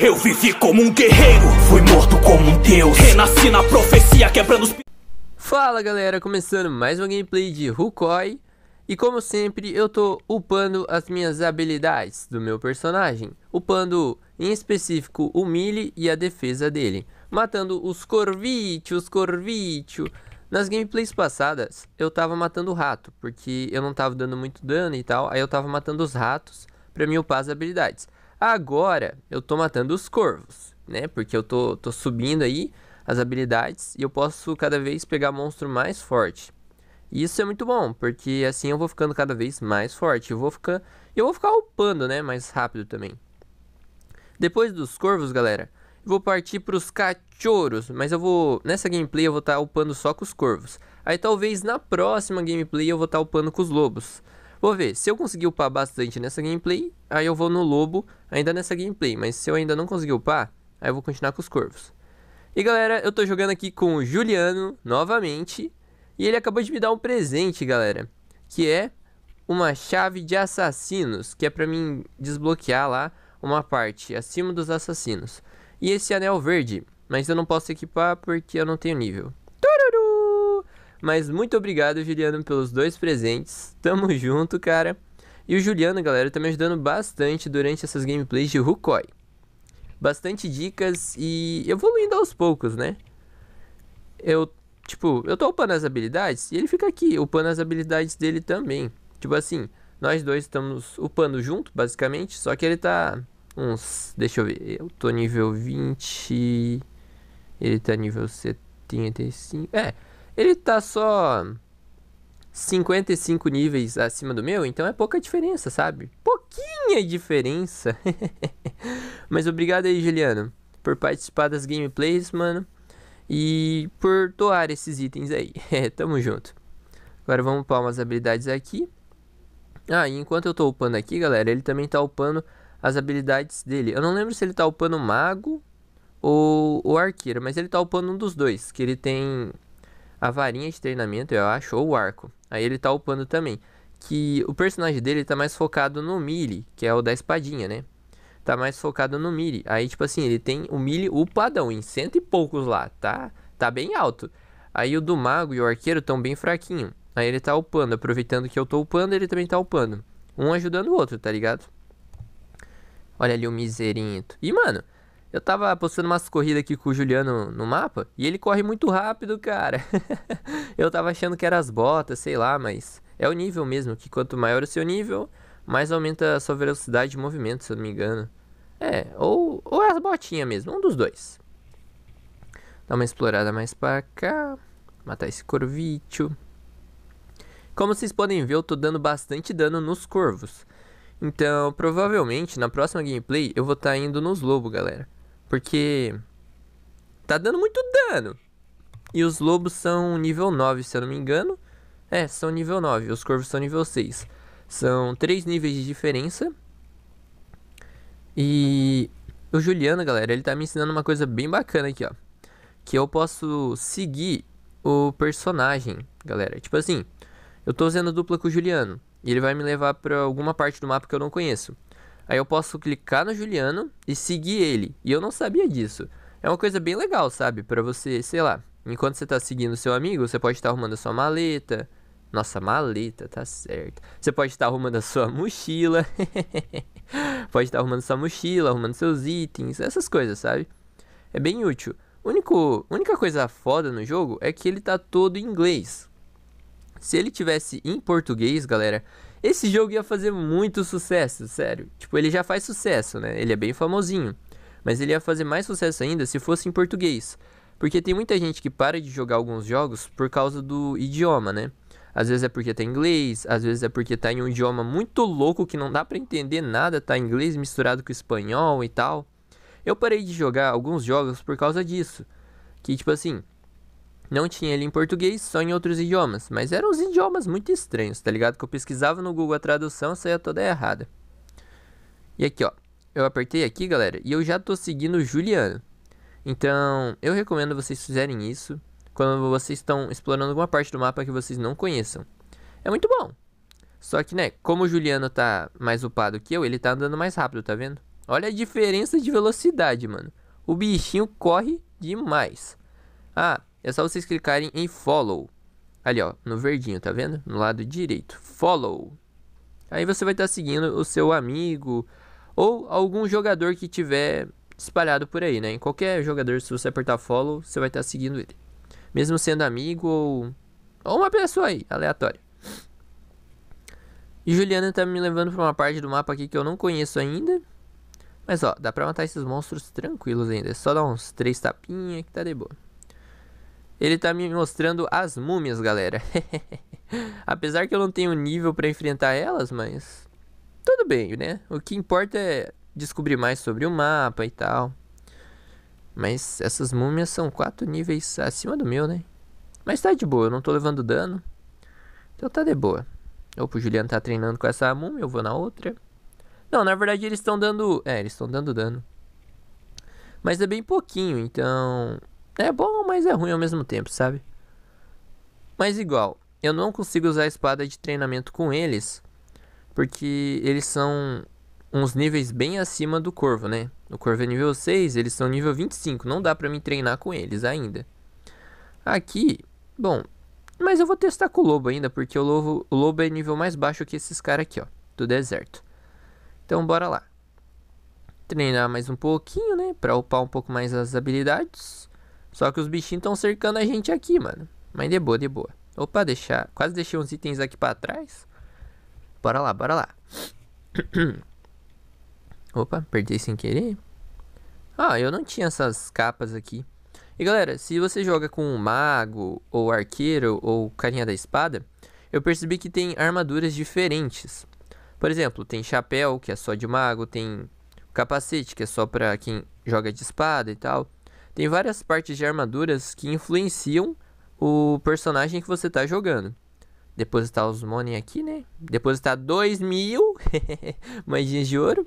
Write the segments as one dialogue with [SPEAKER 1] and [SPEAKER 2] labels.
[SPEAKER 1] Eu vivi como um guerreiro, fui morto como um deus. Renasci na profecia, quebrando os. Fala galera, começando mais um gameplay de Rukoi. E como sempre, eu tô upando as minhas habilidades do meu personagem. Upando em específico o melee e a defesa dele. Matando os corvite, os corvite. Nas gameplays passadas, eu tava matando o rato, porque eu não tava dando muito dano e tal. Aí eu tava matando os ratos pra me upar as habilidades. Agora eu tô matando os corvos, né? Porque eu tô, tô subindo aí as habilidades e eu posso cada vez pegar monstro mais forte. E isso é muito bom, porque assim eu vou ficando cada vez mais forte. Eu vou ficar, eu vou ficar upando, né? Mais rápido também. Depois dos corvos, galera, eu vou partir para os cachorros, mas eu vou nessa gameplay eu vou estar tá upando só com os corvos. Aí talvez na próxima gameplay eu vou estar tá upando com os lobos. Vou ver, se eu conseguir upar bastante nessa gameplay, aí eu vou no lobo ainda nessa gameplay. Mas se eu ainda não conseguir upar, aí eu vou continuar com os corvos. E galera, eu tô jogando aqui com o Juliano, novamente. E ele acabou de me dar um presente, galera. Que é uma chave de assassinos, que é pra mim desbloquear lá uma parte acima dos assassinos. E esse anel verde, mas eu não posso equipar porque eu não tenho nível. Mas muito obrigado, Juliano, pelos dois presentes. Tamo junto, cara. E o Juliano, galera, tá me ajudando bastante durante essas gameplays de Rukoi. Bastante dicas e evoluindo aos poucos, né? Eu, tipo, eu tô upando as habilidades e ele fica aqui upando as habilidades dele também. Tipo assim, nós dois estamos upando junto, basicamente, só que ele tá uns... Deixa eu ver, eu tô nível 20... Ele tá nível 75... É, ele tá só 55 níveis acima do meu, então é pouca diferença, sabe? Pouquinha diferença. Mas obrigado aí, Juliano, por participar das gameplays, mano. E por doar esses itens aí. É, tamo junto. Agora vamos upar umas habilidades aqui. Ah, e enquanto eu tô upando aqui, galera, ele também tá upando as habilidades dele. Eu não lembro se ele tá upando o mago ou o arqueiro, mas ele tá upando um dos dois, que ele tem a varinha de treinamento, eu acho, ou o arco. Aí ele tá upando também. Que o personagem dele tá mais focado no melee, que é o da espadinha, né? Tá mais focado no melee. Aí, tipo assim, ele tem o melee upadão em cento e poucos lá, tá? Tá bem alto. Aí o do mago e o arqueiro tão bem fraquinho. Aí ele tá upando, aproveitando que eu tô upando, ele também tá upando. Um ajudando o outro, tá ligado? Olha ali o miserinto. E, mano, eu tava postando umas corridas aqui com o Juliano no mapa e ele corre muito rápido, cara. eu tava achando que era as botas, sei lá, mas é o nível mesmo, que quanto maior o seu nível, mais aumenta a sua velocidade de movimento, se eu não me engano. É, ou, ou é as botinhas mesmo, um dos dois. Dá uma explorada mais pra cá. Matar esse corvício. Como vocês podem ver, eu tô dando bastante dano nos corvos. Então, provavelmente, na próxima gameplay, eu vou estar tá indo nos lobos, galera. Porque tá dando muito dano. E os lobos são nível 9, se eu não me engano. É, são nível 9. Os corvos são nível 6. São três níveis de diferença. E o Juliano, galera, ele tá me ensinando uma coisa bem bacana aqui, ó. Que eu posso seguir o personagem, galera. Tipo assim, eu tô fazendo dupla com o Juliano. E ele vai me levar pra alguma parte do mapa que eu não conheço. Aí eu posso clicar no Juliano e seguir ele. E eu não sabia disso. É uma coisa bem legal, sabe? Para você, sei lá, enquanto você tá seguindo seu amigo, você pode estar tá arrumando a sua maleta. Nossa, maleta, tá certo. Você pode estar tá arrumando a sua mochila. pode estar tá arrumando sua mochila, arrumando seus itens, essas coisas, sabe? É bem útil. Único, única coisa foda no jogo é que ele tá todo em inglês. Se ele tivesse em português, galera, esse jogo ia fazer muito sucesso, sério. Tipo, ele já faz sucesso, né? Ele é bem famosinho. Mas ele ia fazer mais sucesso ainda se fosse em português. Porque tem muita gente que para de jogar alguns jogos por causa do idioma, né? Às vezes é porque tá em inglês, às vezes é porque tá em um idioma muito louco que não dá para entender nada, tá em inglês misturado com espanhol e tal. Eu parei de jogar alguns jogos por causa disso. Que tipo assim, não tinha ele em português, só em outros idiomas, mas eram os idiomas muito estranhos, tá ligado? Que eu pesquisava no Google a tradução, saía toda errada. E aqui, ó. Eu apertei aqui, galera, e eu já tô seguindo o Juliano. Então, eu recomendo vocês fizerem isso quando vocês estão explorando alguma parte do mapa que vocês não conheçam. É muito bom. Só que, né, como o Juliano tá mais upado que eu, ele tá andando mais rápido, tá vendo? Olha a diferença de velocidade, mano. O bichinho corre demais. Ah, é só vocês clicarem em follow. Ali, ó, no verdinho, tá vendo? No lado direito, follow. Aí você vai estar tá seguindo o seu amigo ou algum jogador que tiver espalhado por aí, né? Em qualquer jogador, se você apertar follow, você vai estar tá seguindo ele. Mesmo sendo amigo ou, ou uma pessoa aí, aleatória. E Juliana tá me levando para uma parte do mapa aqui que eu não conheço ainda. Mas ó, dá pra matar esses monstros tranquilos ainda. É só dar uns três tapinhas que tá de boa. Ele tá me mostrando as múmias, galera. Apesar que eu não tenho nível para enfrentar elas, mas... Tudo bem, né? O que importa é descobrir mais sobre o mapa e tal. Mas essas múmias são quatro níveis acima do meu, né? Mas tá de boa, eu não tô levando dano. Então tá de boa. Opa, o Juliano tá treinando com essa múmia, eu vou na outra. Não, na verdade eles estão dando... É, eles estão dando dano. Mas é bem pouquinho, então... É bom, mas é ruim ao mesmo tempo, sabe? Mas igual, eu não consigo usar a espada de treinamento com eles, porque eles são uns níveis bem acima do corvo, né? O corvo é nível 6, eles são nível 25, não dá pra me treinar com eles ainda. Aqui, bom, mas eu vou testar com o lobo ainda, porque o lobo, o lobo é nível mais baixo que esses caras aqui, ó, do deserto. Então bora lá. Treinar mais um pouquinho, né, pra upar um pouco mais as habilidades. Só que os bichinhos estão cercando a gente aqui, mano. Mas de boa, de boa. Opa, deixar. Quase deixei uns itens aqui pra trás. Bora lá, bora lá. Opa, perdi sem querer. Ah, eu não tinha essas capas aqui. E galera, se você joga com um mago, ou arqueiro, ou carinha da espada, eu percebi que tem armaduras diferentes. Por exemplo, tem chapéu, que é só de mago, tem capacete, que é só pra quem joga de espada e tal. Tem várias partes de armaduras que influenciam o personagem que você está jogando. Depositar os money aqui, né? Depositar 2 mil moedinhas de ouro.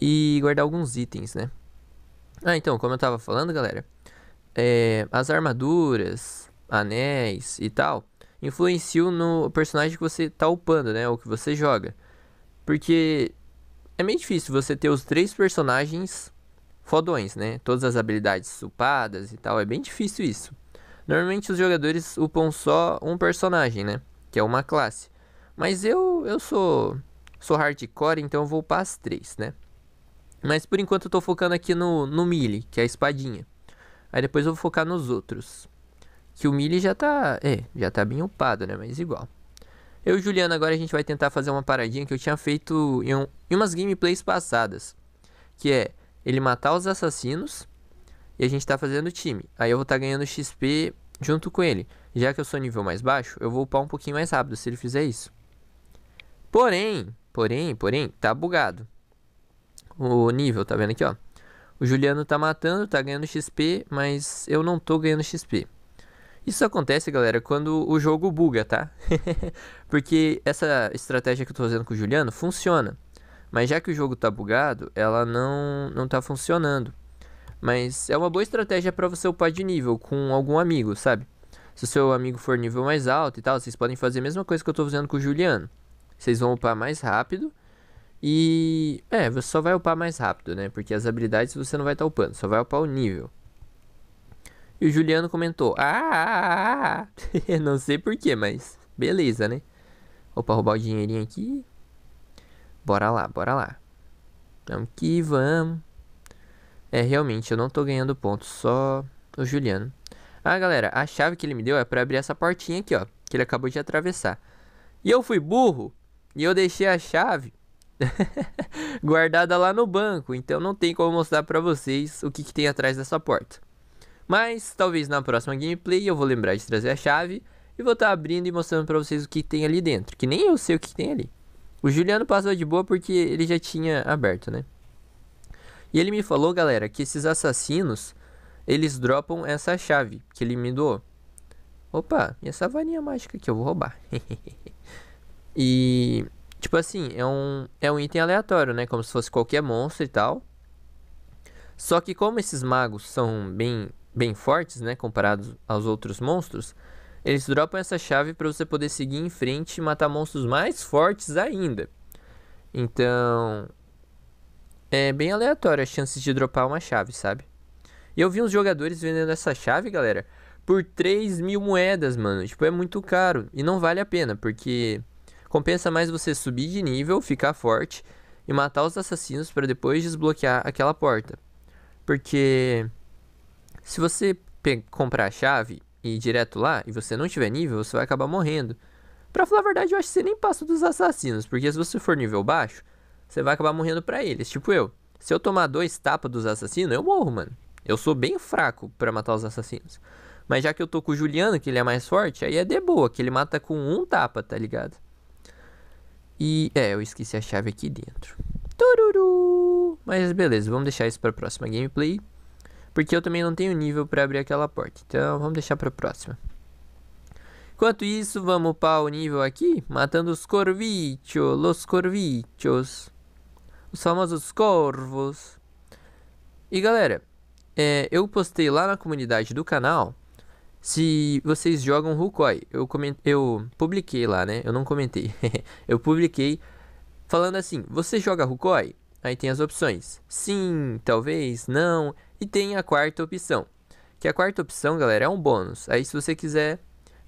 [SPEAKER 1] E guardar alguns itens, né? Ah, então, como eu estava falando, galera. É, as armaduras, anéis e tal influenciam no personagem que você está upando, né? Ou que você joga. Porque é meio difícil você ter os três personagens fodões, né? Todas as habilidades upadas e tal. É bem difícil isso. Normalmente os jogadores upam só um personagem, né? Que é uma classe. Mas eu, eu sou, sou hardcore, então eu vou upar as três, né? Mas por enquanto eu tô focando aqui no, no melee, que é a espadinha. Aí depois eu vou focar nos outros. Que o melee já tá... É, já tá bem upado, né? Mas igual. Eu e Juliano agora a gente vai tentar fazer uma paradinha que eu tinha feito em, um, em umas gameplays passadas. Que é ele matar os assassinos e a gente tá fazendo time. Aí eu vou estar tá ganhando XP junto com ele. Já que eu sou nível mais baixo, eu vou upar um pouquinho mais rápido se ele fizer isso. Porém, porém, porém, tá bugado. O nível, tá vendo aqui, ó. O Juliano tá matando, tá ganhando XP, mas eu não tô ganhando XP. Isso acontece, galera, quando o jogo buga, tá? Porque essa estratégia que eu tô fazendo com o Juliano funciona. Mas já que o jogo tá bugado, ela não não tá funcionando. Mas é uma boa estratégia para você upar de nível com algum amigo, sabe? Se o seu amigo for nível mais alto e tal, vocês podem fazer a mesma coisa que eu estou fazendo com o Juliano. Vocês vão upar mais rápido e é, você só vai upar mais rápido, né? Porque as habilidades você não vai estar tá upando, só vai upar o nível. E o Juliano comentou: "Ah, ah. ah, ah, ah não sei porquê, mas beleza, né? Opa, roubar o dinheirinho aqui. Bora lá, bora lá. Vamos que vamos. É, realmente, eu não tô ganhando pontos, só o Juliano. Ah, galera, a chave que ele me deu é pra abrir essa portinha aqui, ó. Que ele acabou de atravessar. E eu fui burro e eu deixei a chave guardada lá no banco. Então não tem como mostrar pra vocês o que, que tem atrás dessa porta. Mas talvez na próxima gameplay eu vou lembrar de trazer a chave e vou estar tá abrindo e mostrando para vocês o que tem ali dentro, que nem eu sei o que tem ali. O Juliano passou de boa porque ele já tinha aberto, né? E ele me falou, galera, que esses assassinos, eles dropam essa chave que ele me doou. Opa, e essa varinha mágica que eu vou roubar. e tipo assim, é um é um item aleatório, né, como se fosse qualquer monstro e tal. Só que como esses magos são bem bem fortes, né, comparados aos outros monstros, eles dropam essa chave para você poder seguir em frente e matar monstros mais fortes ainda. Então, é bem aleatório as chances de dropar uma chave, sabe? E eu vi uns jogadores vendendo essa chave, galera, por 3 mil moedas, mano. Tipo, é muito caro e não vale a pena, porque compensa mais você subir de nível, ficar forte e matar os assassinos para depois desbloquear aquela porta. Porque se você comprar a chave e ir direto lá e você não tiver nível, você vai acabar morrendo. Pra falar a verdade, eu acho que você nem passa dos assassinos, porque se você for nível baixo, você vai acabar morrendo pra eles. Tipo eu. Se eu tomar dois tapas dos assassinos, eu morro, mano. Eu sou bem fraco para matar os assassinos. Mas já que eu tô com o Juliano, que ele é mais forte, aí é de boa, que ele mata com um tapa, tá ligado? E. É, eu esqueci a chave aqui dentro. Tururu! Mas beleza, vamos deixar isso pra próxima gameplay porque eu também não tenho nível para abrir aquela porta. Então vamos deixar para a próxima. Enquanto isso, vamos upar o nível aqui, matando os corvichos, los corvichos, os famosos corvos. E galera, é, eu postei lá na comunidade do canal se vocês jogam Rukoi. Eu, eu publiquei lá, né? Eu não comentei. eu publiquei falando assim, você joga Rukoi? Aí tem as opções, sim, talvez, não... E tem a quarta opção. Que a quarta opção, galera, é um bônus. Aí se você quiser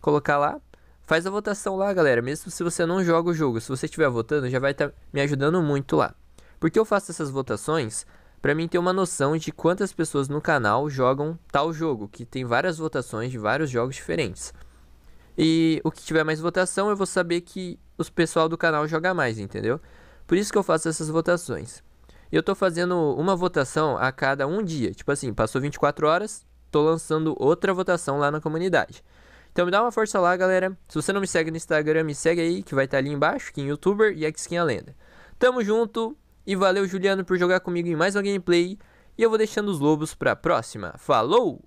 [SPEAKER 1] colocar lá, faz a votação lá, galera. Mesmo se você não joga o jogo, se você estiver votando, já vai estar tá me ajudando muito lá. Porque eu faço essas votações para mim ter uma noção de quantas pessoas no canal jogam tal jogo, que tem várias votações de vários jogos diferentes. E o que tiver mais votação, eu vou saber que os pessoal do canal joga mais, entendeu? Por isso que eu faço essas votações eu estou fazendo uma votação a cada um dia. Tipo assim, passou 24 horas, estou lançando outra votação lá na comunidade. Então me dá uma força lá, galera. Se você não me segue no Instagram, me segue aí, que vai estar tá ali embaixo, que Kim Youtuber e X-Skin é a Lenda. Tamo junto e valeu, Juliano, por jogar comigo em mais uma gameplay. E eu vou deixando os lobos pra próxima. Falou!